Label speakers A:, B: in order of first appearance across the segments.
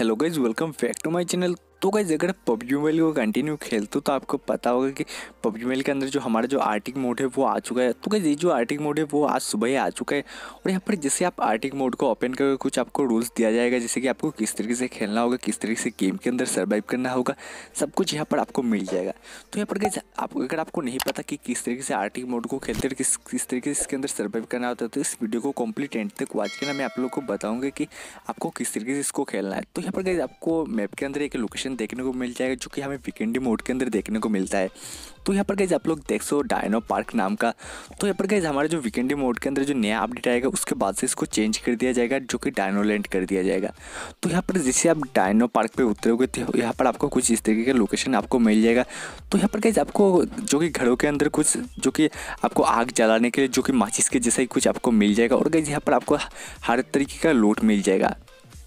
A: hello guys welcome back to my channel तो guys अगर PUBG mobile को continue खेलते हो तो आपको पता होगा कि पबजी मोबाइल के अंदर जो हमारा जो आर्टिक मोड है वो आ चुका है तो गाइज ये जो आर्टिक मोड है वो आज सुबह ही आ चुका है और यहाँ पर जैसे आप आर्टिक मोड को ओपन करके कुछ आपको रूल्स दिया जाएगा जैसे कि आपको किस तरीके से खेलना होगा किस तरीके से गेम के अंदर सर्वाइव करना होगा सब कुछ यहाँ पर आपको मिल जाएगा तो यहाँ पर गाइज आप अगर आपको नहीं पता कि किस तरीके से आर्टिक मोड को खेलते हैं किस किस तरीके से इसके अंदर सर्वाइव करना होता है तो इस वीडियो को कम्प्लीट एंड तक वॉच करना मैं आप लोग को बताऊँगा कि आपको किस तरीके से इसको खेलना है तो यहाँ पर गाइज आपको मैप के अंदर एक लोकेशन ऑप्शन देखने को मिल जाएगा जो कि हमें विकेंडी मोड के अंदर देखने को मिलता है तो यहाँ पर गैज़ आप लोग देख सो डायनो पार्क नाम का तो यहाँ पर गैज़ हमारे जो विकेंडी मोड के अंदर जो नया अपडेट आएगा उसके बाद से इसको चेंज कर दिया जाएगा जो कि डायनोलैंड कर दिया जाएगा तो यहाँ पर जैसे आप डायनो पार्क पर उतरोगे तो यहाँ पर आपको कुछ इस तरीके का लोकेशन आपको मिल जाएगा तो यहाँ पर गैज आपको जो कि घरों के अंदर कुछ जो कि आपको आग जलाने के लिए जो कि माचिस के जैसा ही कुछ आपको मिल जाएगा और गैज यहाँ पर आपको हर तरीके का लोट मिल जाएगा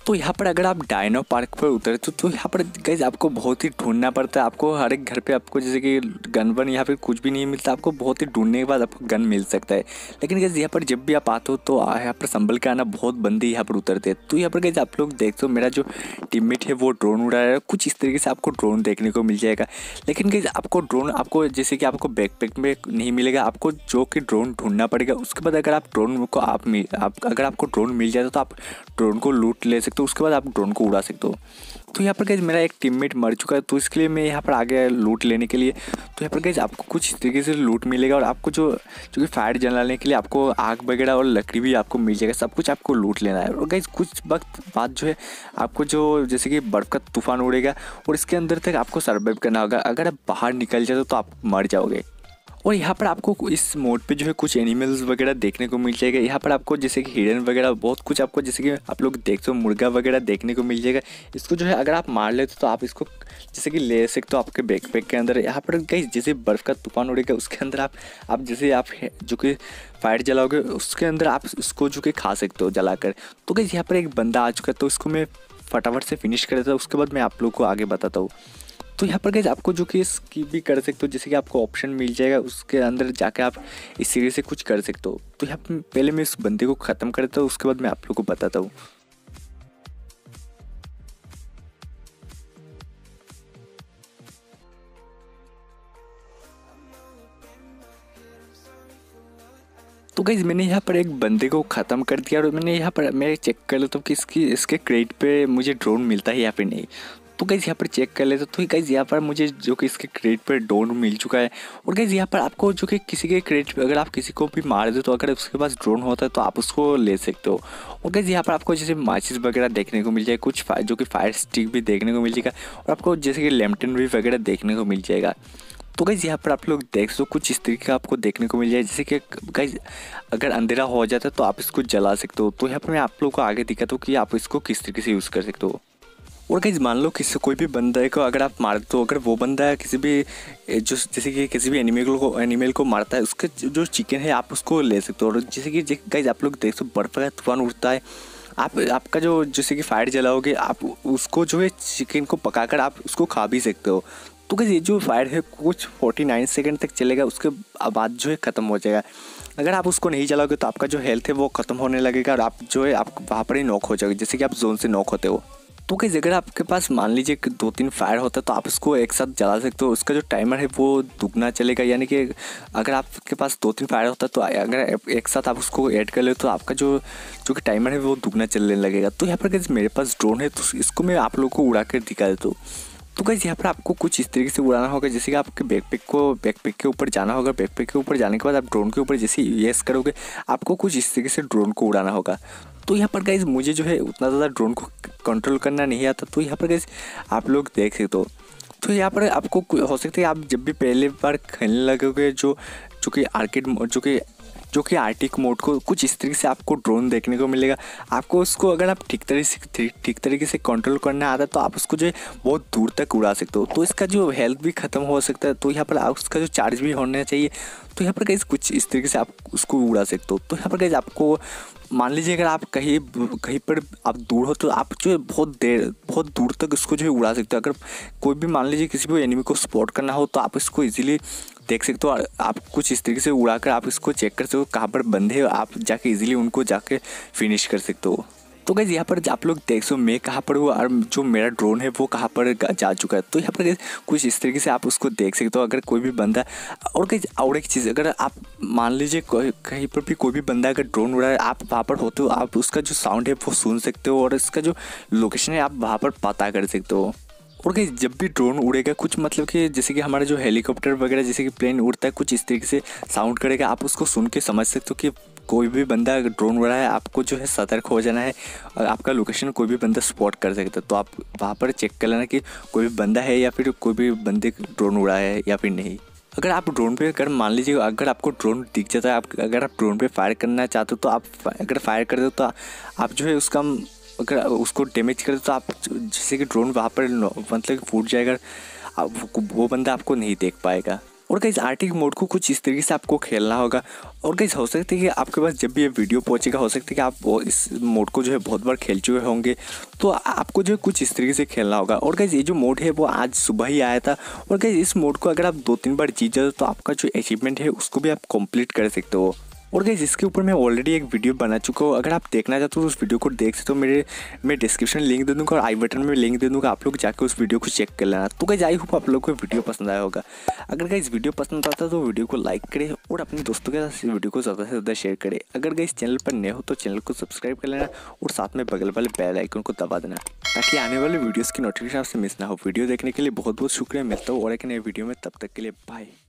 A: तो यहाँ पर अगर आप डायनो पार्क पर उतरे तो तो यहाँ पर गैज आपको बहुत ही ढूंढना पड़ता है आपको हर एक घर पे आपको जैसे कि गन वन यहाँ पे कुछ भी नहीं मिलता आपको बहुत ही ढूंढने के बाद आपको गन मिल सकता है लेकिन गैज यहाँ पर जब भी आप आते हो तो यहाँ पर संभल के आना बहुत बंदी यहाँ पर उतरते हैं तो यहाँ पर गैज आप लोग देखते हो मेरा जो मेट है वो ड्रोन उड़ा रहा है कुछ इस तरीके से आपको ड्रोन देखने को मिल जाएगा लेकिन गैज आपको ड्रोन आपको जैसे कि आपको बैकपैक में नहीं मिलेगा आपको जो कि ड्रोन ढूंढना पड़ेगा उसके बाद अगर आप ड्रोन को आप अगर आपको ड्रोन मिल जाता तो आप ड्रोन को लूट ले सकते सकते हो उसके बाद आप ड्रोन को उड़ा सकते हो तो यहाँ पर गैज मेरा एक टीममेट मर चुका है तो इसके लिए मैं यहाँ पर आ गया लूट लेने के लिए तो यहाँ पर गैज आपको कुछ तरीके से लूट मिलेगा और आपको जो जो कि फायर जलाने के लिए आपको आग वगैरह और लकड़ी भी आपको मिल जाएगा सब कुछ आपको लूट लेना है और गैज कुछ वक्त बाद जो है आपको जो जैसे कि बर्फ़ का तूफान उड़ेगा और इसके अंदर तक आपको सर्वाइव करना होगा अगर आप बाहर निकल जाते तो आप मर जाओगे और यहाँ पर आपको इस मोड पे जो है कुछ एनिमल्स वगैरह देखने को मिल जाएगा यहाँ पर आपको जैसे कि हिरन वगैरह बहुत कुछ आपको जैसे कि आप लोग देखते हो मुर्गा वगैरह देखने को मिल जाएगा इसको जो है अगर आप मार लेते हो तो आप इसको जैसे कि ले सकते हो आपके बैक पैक के अंदर यहाँ पर कहीं जैसे बर्फ़ का तूफान उड़ेगा उसके अंदर आप आप जैसे आप जो कि फायर जलाओगे उसके अंदर आप उसको जो कि खा सकते हो जलाकर तो कहीं यहाँ पर एक बंदा आ चुका है तो इसको मैं फटाफट से फिनिश कर देता हूँ उसके बाद मैं आप लोग को आगे बताता हूँ तो यहाँ पर गए आपको जो कि स्किप भी कर सकते हो जैसे कि आपको ऑप्शन मिल जाएगा उसके अंदर जाके आप इस सीरीज से कुछ कर सकते हो तो यहाँ पहले मैं इस बंदे को ख़त्म कर देता हूँ उसके बाद मैं आप लोग को बताता हूँ तो गई मैंने यहाँ पर एक बंदे को ख़त्म कर दिया और मैंने यहाँ पर मैं चेक कर लेता हूँ कि इसकी इसके क्रेडिट पे मुझे ड्रोन मिलता है या फिर नहीं तो गाइज़ यहाँ पर चेक कर लेते तो गाइज़ यहाँ पर मुझे जो कि इसके क्रेडिट पर ड्रोन मिल चुका है और गाइज़ यहाँ पर आपको जो कि किसी के क्रेडिट पर अगर आप किसी को भी मार दो तो अगर उसके पास ड्रोन होता है तो आप उसको ले सकते हो और गाइज़ यहाँ पर आपको जैसे माचिस वगैरह देखने को मिल जाएगा कुछ जो कि फायर स्टिक भी देखने को मिल जाएगा और आपको जैसे कि लेमटन भी वगैरह देखने को मिल जाएगा तो गाइज़ यहाँ पर आप लोग देख सो कुछ इस तरीके का आपको देखने को मिल जाए जैसे कि गाइज अगर अंधेरा हो जाता है तो आप इसको जला सकते हो तो यहाँ पर मैं आप लोग को आगे दिखाता हूँ कि आप इसको किस तरीके से यूज़ कर सकते हो और कहीं मान लो किसी कोई भी बंदे को अगर आप मार दो तो अगर वो बंदा है किसी भी जो जैसे कि किसी भी एनिमल को एनिमल को मारता है उसके जो चिकन है आप उसको ले सकते हो और जैसे कि कहीं आप लोग देख सकते हो बर्फ़ का तूफान उठता है आप आपका जो जैसे कि फायर जलाओगे आप उसको जो है चिकन को पकाकर आप उसको खा भी सकते हो तो कहीं ये जो फायर है कुछ नाइन सेकेंड तक चलेगा उसके बाद जो है ख़त्म हो जाएगा अगर आप उसको नहीं जलाओगे तो आपका जो हेल्थ है वो ख़त्म होने लगेगा और आप जो है आप वहाँ पर ही नॉक हो जाओगे जैसे कि आप जोन से नॉक होते हो तो कहीं अगर आपके पास मान लीजिए कि दो तीन फायर होता है तो आप उसको एक साथ जला सकते हो उसका जो टाइमर है वो दुगना चलेगा यानी कि अगर आपके पास दो तीन फायर होता है तो अगर एक साथ आप उसको ऐड कर ले तो आपका जो जो कि टाइमर है वो दुगना चलने लगेगा तो यहाँ पर मेरे पास ड्रोन है तो इसको मैं आप लोग को उड़ा कर दिखा देता हूँ तो गैस यहाँ पर आपको कुछ इस तरीके से उड़ाना होगा जैसे कि आपके बैकपैक को बैकपैक के ऊपर जाना होगा बैकपैक के ऊपर जाने के बाद आप ड्रोन के ऊपर जैसे येस करोगे आपको कुछ इस तरीके से ड्रोन को उड़ाना होगा तो यहाँ पर गाइज मुझे जो है उतना ज़्यादा ड्रोन को कंट्रोल करना नहीं आता तो यहाँ पर गाइज आप लोग देख सकते हो तो यहाँ पर आपको हो सकता है आप जब भी पहले बार खेलने लगोगे जो चूँकि आर्किड जो कि जो कि आर्टिक मोड को कुछ इस तरीके से आपको ड्रोन देखने को मिलेगा आपको उसको अगर आप ठीक तरीके से ठीक तरीके से कंट्रोल करना आता है तो आप उसको जो है बहुत दूर तक उड़ा सकते हो तो इसका जो हेल्थ भी ख़त्म हो सकता है तो यहाँ पर उसका जो चार्ज भी होना चाहिए तो यहाँ पर कहीं कुछ इस तरीके से आप उसको उड़ा सकते हो तो यहाँ पर कहीं आपको मान लीजिए अगर आप कहीं कहीं पर आप दूर हो तो आप जो है बहुत देर बहुत दूर तक इसको जो है उड़ा सकते हो अगर कोई भी मान लीजिए किसी भी एनिमी को सपोर्ट करना हो तो आप इसको इजीली देख सकते हो आप कुछ इस तरीके से उड़ाकर आप इसको चेक कर सकते हो कहाँ पर बंधे आप जाके इजीली उनको जाके फिनिश कर सकते हो तो गैस यहाँ पर आप लोग देख सो मैं कहाँ पर हूँ और जो मेरा ड्रोन है वो कहाँ पर जा चुका है तो यहाँ पर कुछ इस तरीके से आप उसको देख सकते हो अगर कोई भी बंदा और कहीं और एक चीज़ अगर आप मान लीजिए कहीं पर भी कोई भी बंदा अगर ड्रोन उड़ा है आप वहाँ पर होते हो आप उसका जो साउंड है वो सुन सकते हो और इसका जो लोकेशन है आप वहाँ पर पता कर सकते हो और कहीं जब भी ड्रोन उड़ेगा कुछ मतलब कि जैसे कि हमारा जो हेलीकॉप्टर वगैरह जैसे कि प्लेन उड़ता है कुछ इस तरीके से साउंड करेगा आप उसको सुन के समझ सकते हो कि कोई भी बंदा ड्रोन उड़ा है आपको जो है सतर्क हो जाना है और आपका लोकेशन कोई भी बंदा स्पॉट कर सकता है तो आप वहाँ पर चेक कर लेना कि कोई भी बंदा है या फिर कोई भी बंदे ड्रोन उड़ा है या फिर नहीं अगर आप ड्रोन पे अगर मान लीजिए अगर आपको ड्रोन दिख जाता है आप अगर आप ड्रोन पे फायर करना चाहते हो तो आप अगर फायर कर दो तो आप जो है उसका अगर उसको डैमेज करे तो आप जैसे कि ड्रोन वहाँ पर मतलब फूट जाएगा वो बंदा आपको नहीं देख पाएगा और कहीं आर्टिक मोड को कुछ इस तरीके से आपको खेलना होगा और कहीं हो सकता है कि आपके पास जब भी ये वीडियो पहुंचेगा हो सकता है कि आप वो इस मोड को जो है बहुत बार खेल चुके होंगे तो आपको जो है कुछ इस तरीके से खेलना होगा और कहीं ये जो मोड है वो आज सुबह ही आया था और कहीं इस मोड को अगर आप दो तीन बार जीत जाओ तो आपका जो अचीवमेंट है उसको भी आप कंप्लीट कर सकते हो और गई इसके ऊपर मैं ऑलरेडी एक वीडियो बना चुका हूँ अगर आप देखना चाहते हो तो उस वीडियो को देख सकते हो मेरे मैं डिस्क्रिप्शन लिंक दे दूँगा और आई बटन में लिंक दे दूँगा आप लोग जाकर उस वीडियो को चेक कर लेना तो गई आई होप आप लोग को वीडियो पसंद आया होगा अगर गई वीडियो पसंद आता है तो वीडियो को लाइक करे और अपने दोस्तों के साथ इस वीडियो को ज़्यादा से ज़्यादा शेयर करें अगर गई चैनल पर नए हो तो चैनल को सब्सक्राइब कर लेना और साथ में बगल वाले बेल आइकन को दबा देना ताकि आने वाले वीडियोज़ की नोटिफिकेशन आपसे मिस ना हो वीडियो देखने के लिए बहुत बहुत शुक्रिया मिलता हूँ और एक नए वीडियो में तब तक के लिए बाय